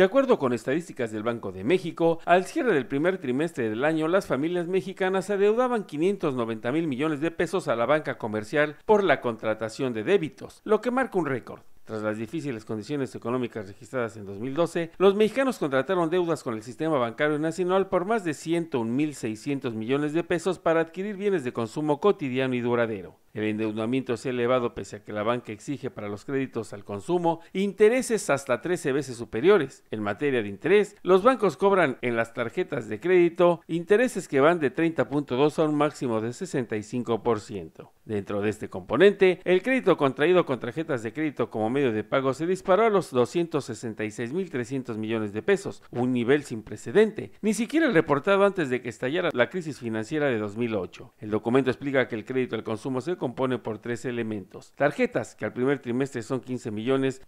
De acuerdo con estadísticas del Banco de México, al cierre del primer trimestre del año, las familias mexicanas adeudaban 590 mil millones de pesos a la banca comercial por la contratación de débitos, lo que marca un récord. Tras las difíciles condiciones económicas registradas en 2012, los mexicanos contrataron deudas con el sistema bancario nacional por más de 101.600 millones de pesos para adquirir bienes de consumo cotidiano y duradero. El endeudamiento se ha elevado pese a que la banca exige para los créditos al consumo intereses hasta 13 veces superiores. En materia de interés, los bancos cobran en las tarjetas de crédito intereses que van de 30.2 a un máximo de 65%. Dentro de este componente, el crédito contraído con tarjetas de crédito como medio de pago se disparó a los 266.300 millones de pesos, un nivel sin precedente, ni siquiera reportado antes de que estallara la crisis financiera de 2008. El documento explica que el crédito al consumo se compone por tres elementos. Tarjetas, que al primer trimestre son 15 millones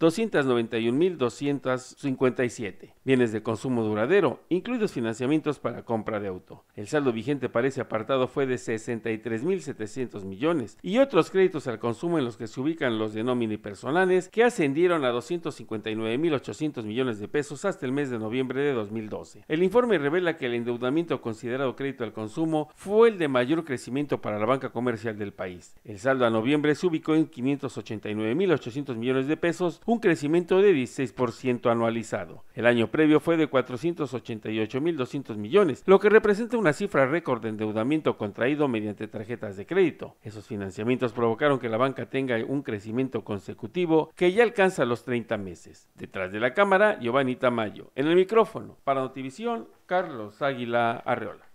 Bienes de consumo duradero, incluidos financiamientos para compra de auto. El saldo vigente para ese apartado fue de 63.700 millones y otros créditos al consumo en los que se ubican los de personales que ascendieron a 259.800 millones de pesos hasta el mes de noviembre de 2012. El informe revela que el endeudamiento considerado crédito al consumo fue el de mayor crecimiento para la banca comercial del país. El saldo a noviembre se ubicó en 589.800 millones de pesos, un crecimiento de 16% anualizado. El año previo fue de 488.200 millones, lo que representa una cifra récord de endeudamiento contraído mediante tarjetas de crédito. Esos financiamientos provocaron que la banca tenga un crecimiento consecutivo que ya alcanza los 30 meses. Detrás de la cámara, Giovanni Tamayo. En el micrófono, para Notivisión, Carlos Águila Arreola.